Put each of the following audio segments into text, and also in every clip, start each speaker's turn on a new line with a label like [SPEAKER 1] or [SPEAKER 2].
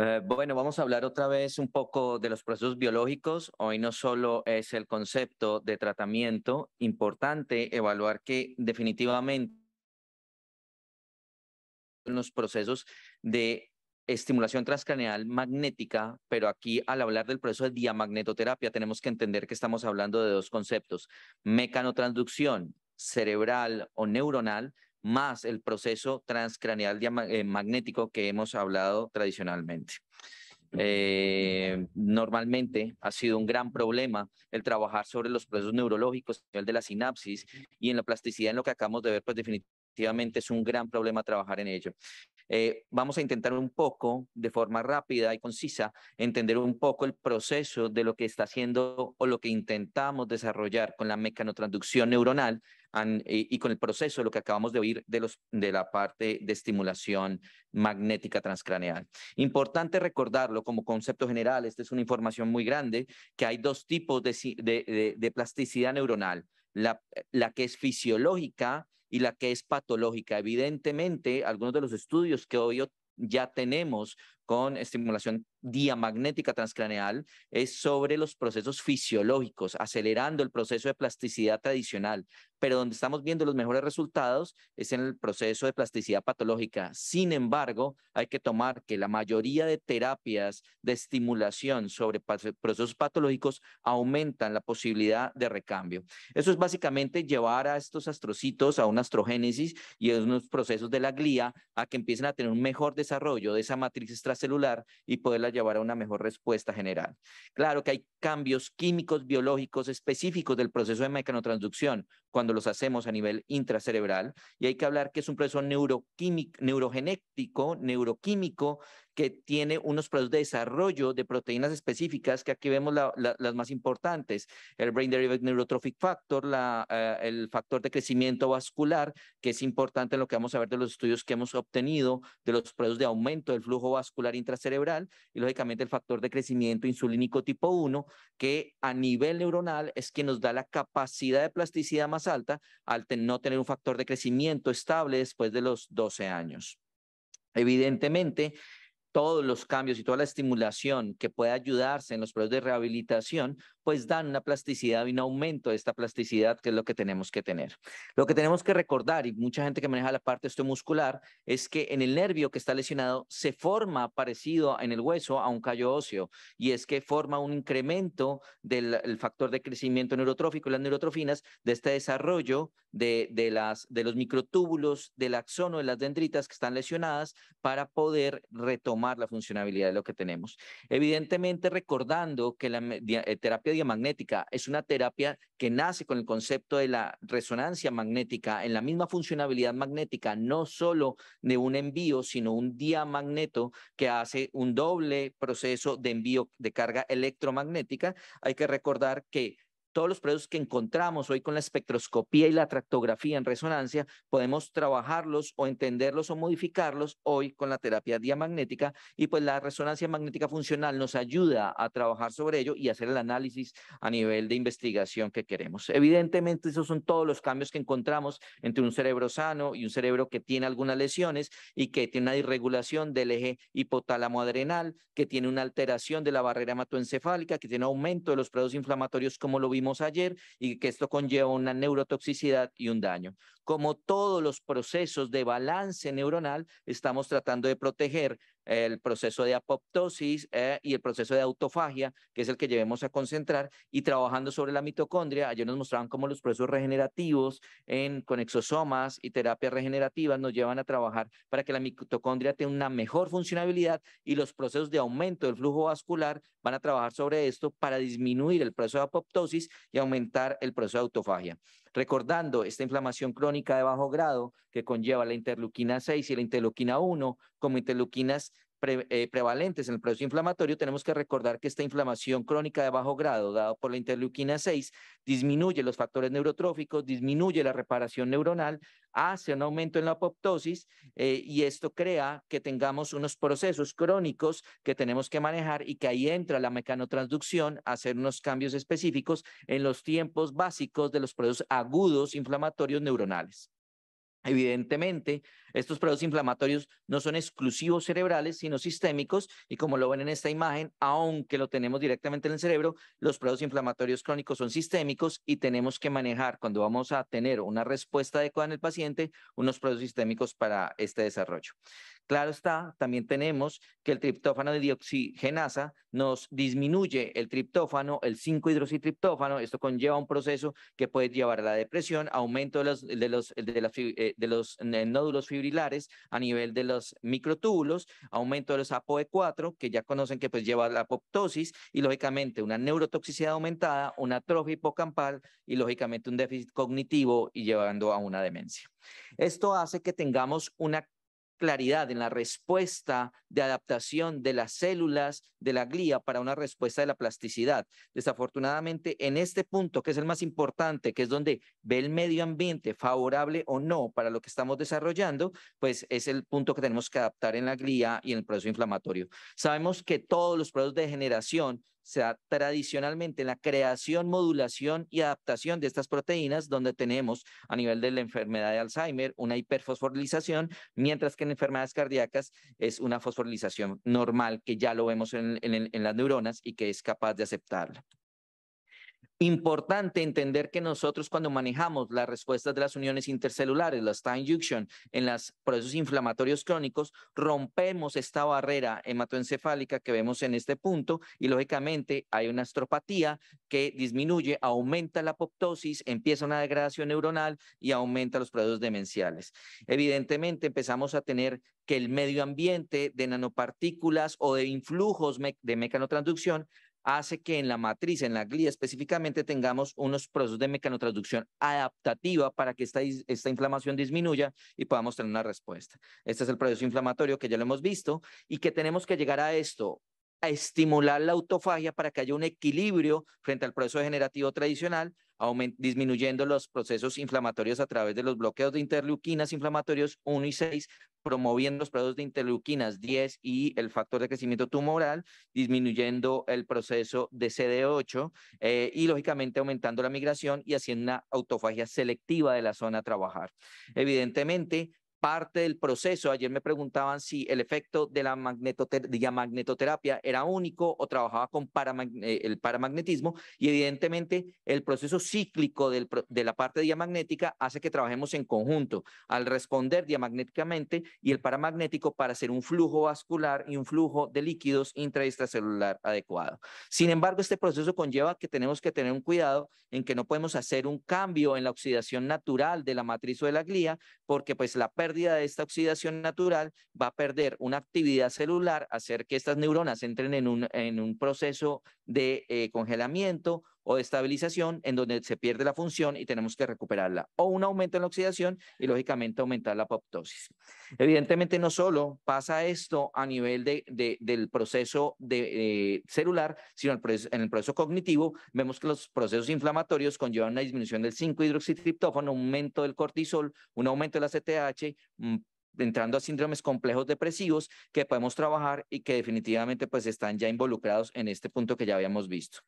[SPEAKER 1] Eh, bueno, vamos a hablar otra vez un poco de los procesos biológicos. Hoy no solo es el concepto de tratamiento, importante evaluar que definitivamente los procesos de estimulación transcraneal magnética, pero aquí al hablar del proceso de diamagnetoterapia tenemos que entender que estamos hablando de dos conceptos, mecanotransducción cerebral o neuronal, más el proceso transcraneal eh, magnético que hemos hablado tradicionalmente. Eh, normalmente ha sido un gran problema el trabajar sobre los procesos neurológicos, el de la sinapsis y en la plasticidad, en lo que acabamos de ver, pues definitivamente es un gran problema trabajar en ello. Eh, vamos a intentar un poco, de forma rápida y concisa, entender un poco el proceso de lo que está haciendo o lo que intentamos desarrollar con la mecanotransducción neuronal eh, y, con el proceso, de lo que acabamos de oír de, la parte de estimulación magnética transcraneal. Importante recordarlo como concepto general, esta es una información muy grande, que hay dos tipos de, plasticidad neuronal, la, la que es fisiológica, y la que es patológica. Evidentemente, algunos de los estudios que hoy ya tenemos con estimulación diamagnética transcraneal es sobre los procesos fisiológicos, acelerando el proceso de plasticidad tradicional, pero donde estamos viendo los mejores resultados es en el proceso de plasticidad patológica. Sin embargo, hay que tomar que la mayoría de terapias de estimulación sobre procesos patológicos aumentan la posibilidad de recambio. Eso es básicamente llevar a estos astrocitos a una astrogénesis y a unos procesos de la glía a que empiecen a tener un mejor desarrollo de esa matriz extra celular y poderla llevar a una mejor respuesta general. Claro que hay cambios químicos, biológicos específicos del proceso de mecanotransducción cuando los hacemos a nivel intracerebral y hay que hablar que es un proceso neuroquímico, neurogenético, neuroquímico que tiene unos productos de desarrollo de proteínas específicas, que aquí vemos las más importantes, el Brain Derived Neurotrophic Factor, eh, el factor de crecimiento vascular, que es importante en lo que vamos a ver de los estudios que hemos obtenido, de los productos de aumento del flujo vascular intracerebral, y lógicamente el factor de crecimiento insulínico tipo 1, que a nivel neuronal es quien nos da la capacidad de plasticidad más alta al no tener un factor de crecimiento estable después de los 12 años. Evidentemente, todos los cambios y toda la estimulación que pueda ayudarse en los procesos de rehabilitación pues dan una plasticidad y un aumento de esta plasticidad que es lo que tenemos que tener. Lo que tenemos que recordar, y mucha gente que maneja la parte osteomuscular, es que en el nervio que está lesionado se forma parecido en el hueso a un callo óseo, y es que forma un incremento del factor de crecimiento neurotrófico y las neurotrofinas de este desarrollo de, de, las, de los microtúbulos del axono de las dendritas que están lesionadas para poder retomar la funcionabilidad de lo que tenemos. Evidentemente, recordando que la eh, terapia magnética. es una terapia que nace con el concepto de la resonancia magnética en la misma funcionabilidad magnética, no solo de un envío, sino un diamagneto que hace un doble proceso de envío de carga electromagnética. Hay que recordar que todos los procesos que encontramos hoy con la espectroscopía y la tractografía en resonancia, podemos trabajarlos o entenderlos o modificarlos hoy con la terapia diamagnética y pues la resonancia magnética funcional nos ayuda a trabajar sobre ello y hacer el análisis a nivel de investigación que queremos. Evidentemente, esos son todos los cambios que encontramos entre un cerebro sano y un cerebro que tiene algunas lesiones y que tiene una irregulación del eje hipotálamo adrenal, que tiene una alteración de la barrera hematoencefálica, que tiene un aumento de los procesos inflamatorios como lo vimos ayer, y que esto conlleva una neurotoxicidad y un daño. Como todos los procesos de balance neuronal, estamos tratando de proteger el proceso de apoptosis eh, y el proceso de autofagia, que es el que llevemos a concentrar, y trabajando sobre la mitocondria. Ayer nos mostraban cómo los procesos regenerativos en, con exosomas y terapias regenerativas nos llevan a trabajar para que la mitocondria tenga una mejor funcionabilidad y los procesos de aumento del flujo vascular van a trabajar sobre esto para disminuir el proceso de apoptosis y aumentar el proceso de autofagia. Recordando esta inflamación crónica de bajo grado que conlleva la interleuquina 6 y la interleuquina 1 como interleuquinas eh, prevalentes en el proceso inflamatorio, tenemos que recordar que esta inflamación crónica de bajo grado, dado por la interleuquina 6, disminuye los factores neurotróficos, disminuye la reparación neuronal, hace un aumento en la apoptosis eh, y esto crea que tengamos unos procesos crónicos que tenemos que manejar y que ahí entra la mecanotransducción, hacer unos cambios específicos en los tiempos básicos de los procesos agudos inflamatorios neuronales. Evidentemente, estos productos inflamatorios no son exclusivos cerebrales, sino sistémicos, y como lo ven en esta imagen, aunque lo tenemos directamente en el cerebro, los productos inflamatorios crónicos son sistémicos y tenemos que manejar, cuando vamos a tener una respuesta adecuada en el paciente, unos productos sistémicos para este desarrollo. Claro está, también tenemos que el triptófano de dioxigenasa nos disminuye el triptófano, el 5-hidroxitriptófano. Esto conlleva un proceso que puede llevar a la depresión, aumento de los, de los, eh, nódulos fibrilares a nivel de los microtúbulos, aumento de los APOE4, que ya conocen que pues lleva a la apoptosis, y lógicamente una neurotoxicidad aumentada, una atrofia hipocampal y lógicamente un déficit cognitivo y llevando a una demencia. Esto hace que tengamos una claridad en la respuesta de adaptación de las células de la glía para una respuesta de la plasticidad. Desafortunadamente, en este punto, que es el más importante, que es donde ve el medio ambiente favorable o no para lo que estamos desarrollando, pues es el punto que tenemos que adaptar en la glía y en el proceso inflamatorio. Sabemos que todos los procesos de generación se da tradicionalmente la creación, modulación y adaptación de estas proteínas, donde tenemos a nivel de la enfermedad de Alzheimer una hiperfosforilización, mientras que en enfermedades cardíacas es una fosforilización normal que ya lo vemos en las neuronas y que es capaz de aceptarla. Importante entender que nosotros cuando manejamos las respuestas de las uniones intercelulares, las time junction, en los procesos inflamatorios crónicos, rompemos esta barrera hematoencefálica que vemos en este punto y lógicamente hay una astropatía que disminuye, aumenta la apoptosis, empieza una degradación neuronal y aumenta los procesos demenciales. Evidentemente empezamos a tener que el medio ambiente de nanopartículas o de influjos de mecanotransducción hace que en la matriz, en la glía específicamente, tengamos unos procesos de mecanotransducción adaptativa para que esta, inflamación disminuya y podamos tener una respuesta. Este es el proceso inflamatorio que ya lo hemos visto y que tenemos que llegar a esto a estimular la autofagia para que haya un equilibrio frente al proceso degenerativo tradicional disminuyendo los procesos inflamatorios a través de los bloqueos de interleuquinas inflamatorios 1 y 6, promoviendo los procesos de interleuquinas 10 y el factor de crecimiento tumoral, disminuyendo el proceso de CD8 eh, y lógicamente aumentando la migración y haciendo una autofagia selectiva de la zona a trabajar. Evidentemente, parte del proceso. Ayer me preguntaban si el efecto de la, diamagnetoterapia era único o trabajaba con eh, el paramagnetismo y evidentemente el proceso cíclico del de la parte diamagnética hace que trabajemos en conjunto al responder diamagnéticamente y el paramagnético para hacer un flujo vascular y un flujo de líquidos intracelular adecuado. Sin embargo, este proceso conlleva que tenemos que tener un cuidado en que no podemos hacer un cambio en la oxidación natural de la matriz o de la glía porque pues la pérdida de esta oxidación natural va a perder una actividad celular, hacer que estas neuronas entren en un, proceso de eh, congelamiento o de estabilización en donde se pierde la función y tenemos que recuperarla, o un aumento en la oxidación y lógicamente aumentar la apoptosis. Evidentemente no solo pasa esto a nivel del proceso eh, celular, sino en el proceso cognitivo vemos que los procesos inflamatorios conllevan una disminución del 5-hidroxitriptófano, un aumento del cortisol, un aumento de la CTH, mm, entrando a síndromes complejos depresivos que podemos trabajar y que definitivamente pues están ya involucrados en este punto que ya habíamos visto.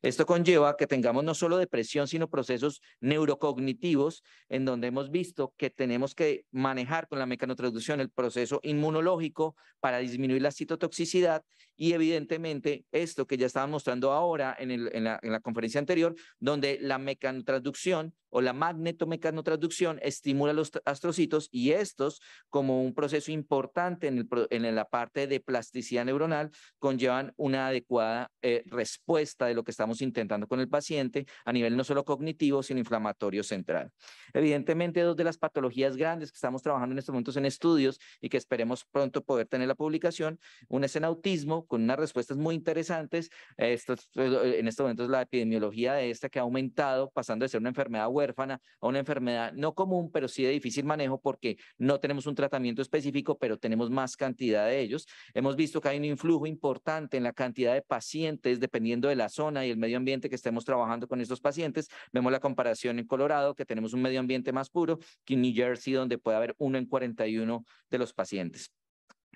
[SPEAKER 1] Esto conlleva que tengamos no solo depresión, sino procesos neurocognitivos, en donde hemos visto que tenemos que manejar con la mecanotransducción el proceso inmunológico para disminuir la citotoxicidad y evidentemente esto que ya estaba mostrando ahora en, en, la, conferencia anterior, donde la mecanotransducción o la magnetomecanotransducción estimula los astrocitos y estos, como un proceso importante en, la parte de plasticidad neuronal, conllevan una adecuada eh, respuesta de lo que está estamos intentando con el paciente a nivel no solo cognitivo, sino inflamatorio central. Evidentemente, dos de las patologías grandes que estamos trabajando en estos momentos en estudios y que esperemos pronto poder tener la publicación, un es en autismo, con unas respuestas muy interesantes. Esto, en estos momentos la epidemiología de esta que ha aumentado, pasando de ser una enfermedad huérfana a una enfermedad no común, pero sí de difícil manejo porque no tenemos un tratamiento específico, pero tenemos más cantidad de ellos. Hemos visto que hay un influjo importante en la cantidad de pacientes dependiendo de la zona y el medio ambiente que estemos trabajando con estos pacientes. Vemos la comparación en Colorado, que tenemos un medio ambiente más puro que en New Jersey, donde puede haber uno en 41 de los pacientes.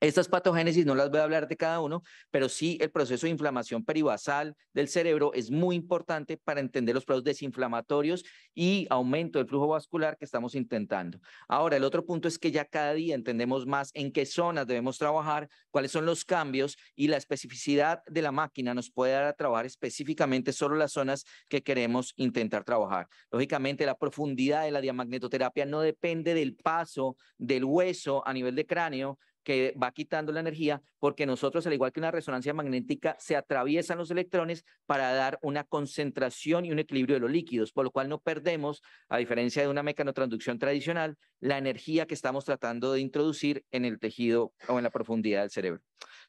[SPEAKER 1] Estas patogénesis no las voy a hablar de cada uno, pero sí el proceso de inflamación perivasal del cerebro es muy importante para entender los procesos desinflamatorios y aumento del flujo vascular que estamos intentando. Ahora, el otro punto es que ya cada día entendemos más en qué zonas debemos trabajar, cuáles son los cambios y la especificidad de la máquina nos puede dar a trabajar específicamente solo las zonas que queremos intentar trabajar. Lógicamente, la profundidad de la diamagnetoterapia no depende del paso del hueso a nivel de cráneo, que va quitando la energía, porque nosotros, al igual que una resonancia magnética, se atraviesan los electrones para dar una concentración y un equilibrio de los líquidos, por lo cual no perdemos, a diferencia de una mecanotransducción tradicional, la energía que estamos tratando de introducir en el tejido o en la profundidad del cerebro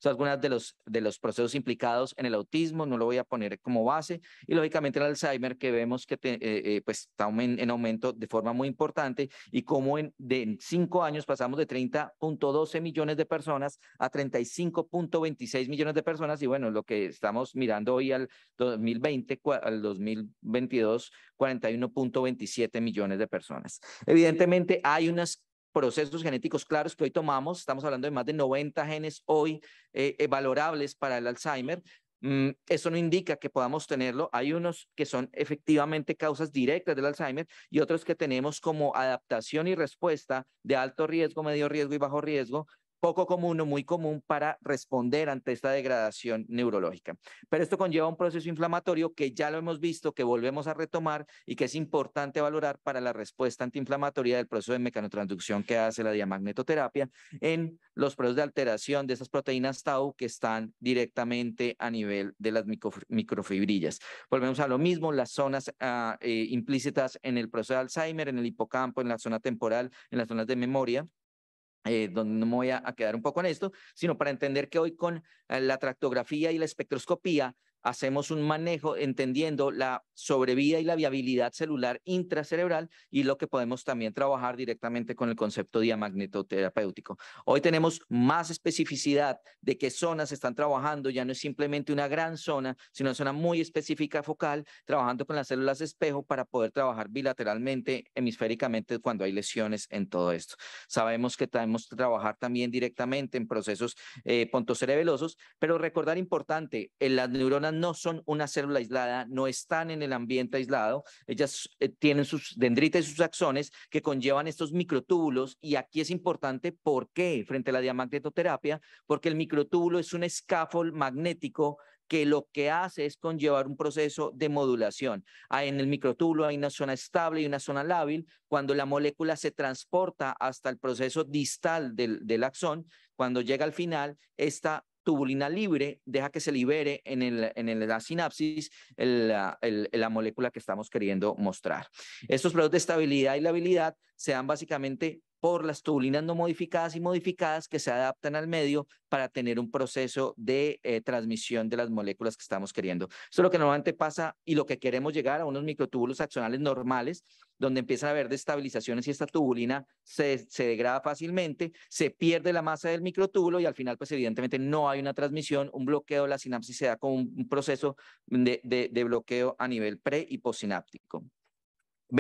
[SPEAKER 1] son algunos de los, de los procesos implicados en el autismo, no lo voy a poner como base, y lógicamente el Alzheimer que vemos que eh, eh, pues, está en, aumento de forma muy importante y cómo en, en cinco años pasamos de 30.12 millones de personas a 35.26 millones de personas y bueno, lo que estamos mirando hoy al 2020, al 2022, 41.27 millones de personas. Evidentemente hay unas procesos genéticos claros que hoy tomamos, estamos hablando de más de 90 genes hoy eh, eh, valorables para el Alzheimer, mm, eso no indica que podamos tenerlo. Hay unos que son efectivamente causas directas del Alzheimer y otros que tenemos como adaptación y respuesta de alto riesgo, medio riesgo y bajo riesgo poco común o muy común para responder ante esta degradación neurológica. Pero esto conlleva un proceso inflamatorio que ya lo hemos visto, que volvemos a retomar y que es importante valorar para la respuesta antiinflamatoria del proceso de mecanotransducción que hace la diamagnetoterapia en los procesos de alteración de esas proteínas tau que están directamente a nivel de las microfibrillas. Volvemos a lo mismo, las zonas ah, eh, implícitas en el proceso de Alzheimer, en el hipocampo, en la zona temporal, en las zonas de memoria eh, donde no me voy a, quedar un poco en esto, sino para entender que hoy con eh, la tractografía y la espectroscopía hacemos un manejo entendiendo la sobrevida y la viabilidad celular intracerebral y lo que podemos también trabajar directamente con el concepto diamagnetoterapéutico. Hoy tenemos más especificidad de qué zonas están trabajando, ya no es simplemente una gran zona, sino una zona muy específica focal, trabajando con las células de espejo para poder trabajar bilateralmente, hemisféricamente cuando hay lesiones en todo esto. Sabemos que tenemos que trabajar también directamente en procesos eh, pontocerebelosos, pero recordar importante, eh, las neuronas no son una célula aislada, no están en el ambiente aislado. Ellas eh, tienen sus dendritas y sus axones que conllevan estos microtúbulos y aquí es importante por qué frente a la diamagnetoterapia, porque el microtúbulo es un scaffold magnético que lo que hace es conllevar un proceso de modulación. En el microtúbulo hay una zona estable y una zona lábil. Cuando la molécula se transporta hasta el proceso distal del, del axón, cuando llega al final, esta tubulina libre deja que se libere en, el, en el, la sinapsis la, molécula que estamos queriendo mostrar. Estos productos de estabilidad y labilidad se dan básicamente por las tubulinas no modificadas y modificadas que se adaptan al medio para tener un proceso de eh, transmisión de las moléculas que estamos queriendo. Eso es lo que normalmente pasa y lo que queremos llegar a unos microtúbulos axonales normales, donde empiezan a haber destabilizaciones y esta tubulina se, degrada fácilmente, se pierde la masa del microtúbulo y al final, pues evidentemente no hay una transmisión, un bloqueo, de la sinapsis se da con un, proceso de, bloqueo a nivel pre y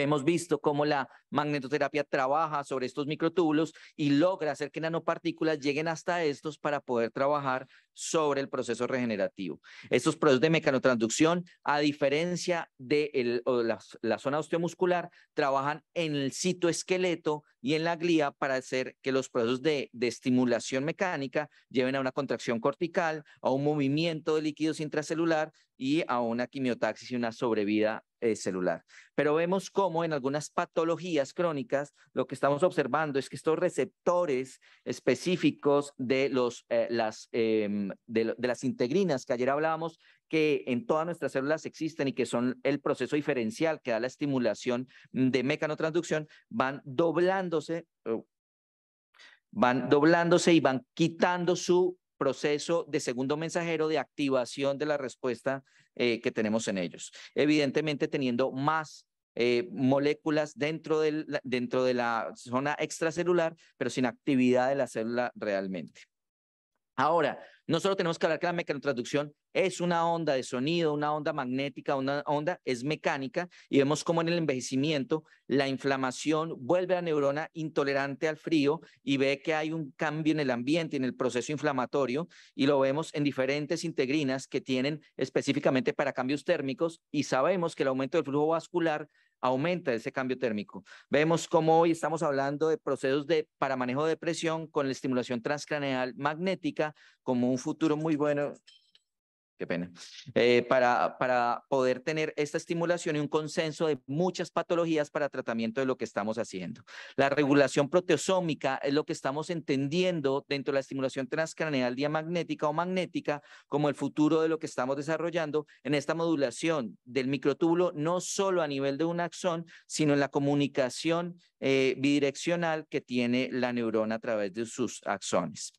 [SPEAKER 1] Hemos visto cómo la magnetoterapia trabaja sobre estos microtúbulos y logra hacer que nanopartículas lleguen hasta estos para poder trabajar sobre el proceso regenerativo. Estos procesos de mecanotransducción, a diferencia de la, zona osteomuscular, trabajan en el citoesqueleto y en la glía para hacer que los procesos de, de estimulación mecánica lleven a una contracción cortical, a un movimiento de líquidos intracelular y a una quimiotaxis y una sobrevida eh, celular. Pero vemos cómo en algunas patologías crónicas lo que estamos observando es que estos receptores específicos de, los, eh, las, em, las integrinas que ayer hablábamos, que en todas nuestras células existen y que son el proceso diferencial que da la estimulación de mecanotransducción, van doblándose, oh, van doblándose y van quitando su proceso de segundo mensajero de activación de la respuesta eh, que tenemos en ellos. Evidentemente, teniendo más eh, moléculas dentro, dentro de la zona extracelular, pero sin actividad de la célula realmente. Ahora, nosotros tenemos que hablar que la mecanotransducción es una onda de sonido, una onda magnética, una onda es mecánica y vemos cómo en el envejecimiento la inflamación vuelve a la neurona intolerante al frío y ve que hay un cambio en el ambiente, en el proceso inflamatorio y lo vemos en diferentes integrinas que tienen específicamente para cambios térmicos y sabemos que el aumento del flujo vascular aumenta ese cambio térmico. Vemos cómo hoy estamos hablando de procesos de, para manejo de presión con la estimulación transcraneal magnética como un futuro muy bueno pena, eh, para, poder tener esta estimulación y un consenso de muchas patologías para tratamiento de lo que estamos haciendo. La regulación proteosómica es lo que estamos entendiendo dentro de la estimulación transcraneal diamagnética o magnética como el futuro de lo que estamos desarrollando en esta modulación del microtúbulo, no solo a nivel de un axón, sino en la comunicación eh, bidireccional que tiene la neurona a través de sus axones.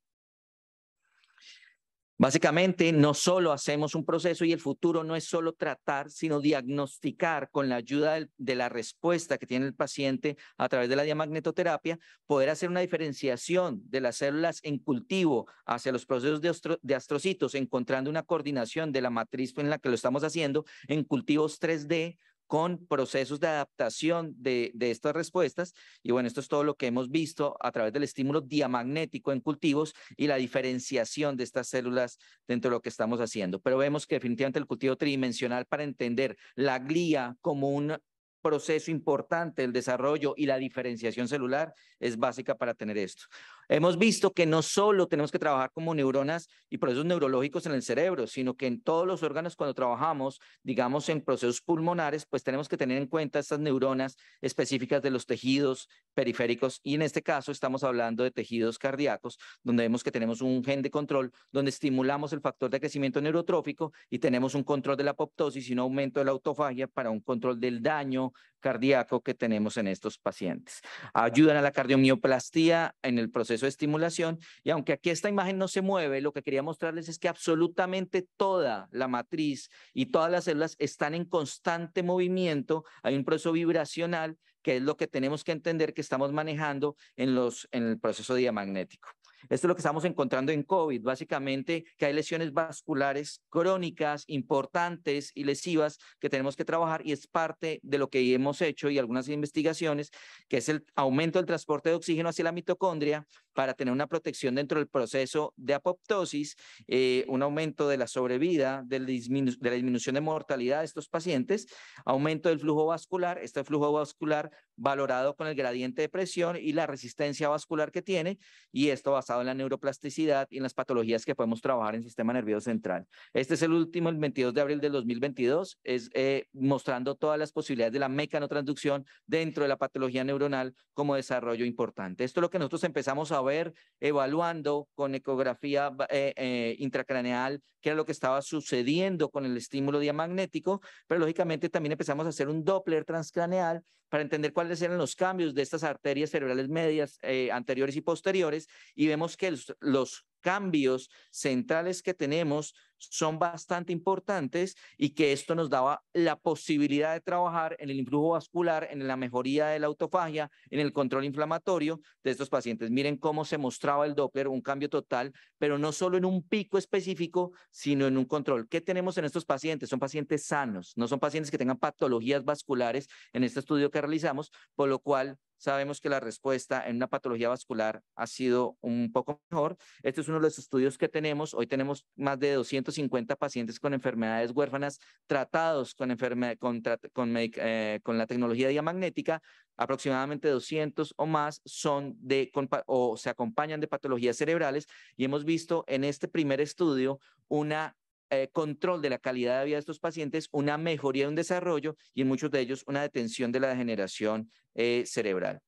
[SPEAKER 1] Básicamente, no solo hacemos un proceso y el futuro no es solo tratar, sino diagnosticar con la ayuda de la respuesta que tiene el paciente a través de la diamagnetoterapia, poder hacer una diferenciación de las células en cultivo hacia los procesos de, astrocitos, encontrando una coordinación de la matriz en la que lo estamos haciendo en cultivos 3D con procesos de adaptación de, estas respuestas. Y bueno, esto es todo lo que hemos visto a través del estímulo diamagnético en cultivos y la diferenciación de estas células dentro de lo que estamos haciendo. Pero vemos que definitivamente el cultivo tridimensional para entender la glía como un proceso importante, el desarrollo y la diferenciación celular es básica para tener esto. Hemos visto que no solo tenemos que trabajar como neuronas y procesos neurológicos en el cerebro, sino que en todos los órganos cuando trabajamos, digamos en procesos pulmonares, pues tenemos que tener en cuenta estas neuronas específicas de los tejidos periféricos y en este caso estamos hablando de tejidos cardíacos, donde vemos que tenemos un gen de control donde estimulamos el factor de crecimiento neurotrófico y tenemos un control de la apoptosis y un aumento de la autofagia para un control del daño cardíaco que tenemos en estos pacientes. Ayudan a la cardiomioplastía en el proceso de estimulación y aunque aquí esta imagen no se mueve, lo que quería mostrarles es que absolutamente toda la matriz y todas las células están en constante movimiento, hay un proceso vibracional que es lo que tenemos que entender que estamos manejando en, los, en el proceso diamagnético. Esto es lo que estamos encontrando en COVID, básicamente que hay lesiones vasculares crónicas, importantes y lesivas que tenemos que trabajar y es parte de lo que hemos hecho y algunas investigaciones, que es el aumento del transporte de oxígeno hacia la mitocondria para tener una protección dentro del proceso de apoptosis, eh, un aumento de la sobrevida, de de la disminución de mortalidad de estos pacientes, aumento del flujo vascular, este flujo vascular valorado con el gradiente de presión y la resistencia vascular que tiene, y esto basado en la neuroplasticidad y en las patologías que podemos trabajar en el sistema nervioso central. Este es el último, el 22 de abril del 2022, es eh, mostrando todas las posibilidades de la mecanotransducción dentro de la patología neuronal como desarrollo importante. Esto es lo que nosotros empezamos a ver evaluando con ecografía eh, eh, intracraneal, que era lo que estaba sucediendo con el estímulo diamagnético, pero lógicamente también empezamos a hacer un Doppler transcraneal para entender cuáles eran los cambios de estas arterias cerebrales medias eh, anteriores y posteriores, y vemos que los cambios centrales que tenemos son bastante importantes y que esto nos daba la posibilidad de trabajar en el influjo vascular, en la mejoría de la autofagia, en el control inflamatorio de estos pacientes. Miren cómo se mostraba el Doppler, un cambio total, pero no solo en un pico específico, sino en un control. ¿Qué tenemos en estos pacientes? Son pacientes sanos, no son pacientes que tengan patologías vasculares en este estudio que realizamos, por lo cual sabemos que la respuesta en una patología vascular ha sido un poco mejor. Este es uno de los estudios que tenemos. Hoy tenemos más de 250 pacientes con enfermedades huérfanas tratados con, con, con, eh, con la tecnología diamagnética. Aproximadamente 200 o más son de, o se acompañan de patologías cerebrales y hemos visto en este primer estudio una eh, control de la calidad de vida de estos pacientes, una mejoría, de un desarrollo y en muchos de ellos una detención de la degeneración eh, cerebral.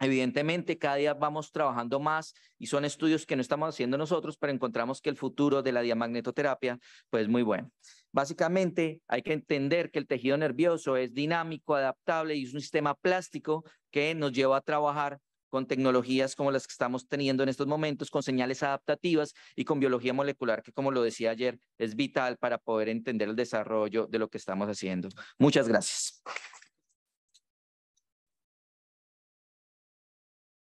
[SPEAKER 1] Evidentemente, cada día vamos trabajando más y son estudios que no estamos haciendo nosotros, pero encontramos que el futuro de la diamagnetoterapia, pues muy bueno. Básicamente, hay que entender que el tejido nervioso es dinámico, adaptable y es un sistema plástico que nos lleva a trabajar con tecnologías como las que estamos teniendo en estos momentos, con señales adaptativas y con biología molecular, que como lo decía ayer, es vital para poder entender el desarrollo de lo que estamos haciendo. Muchas gracias.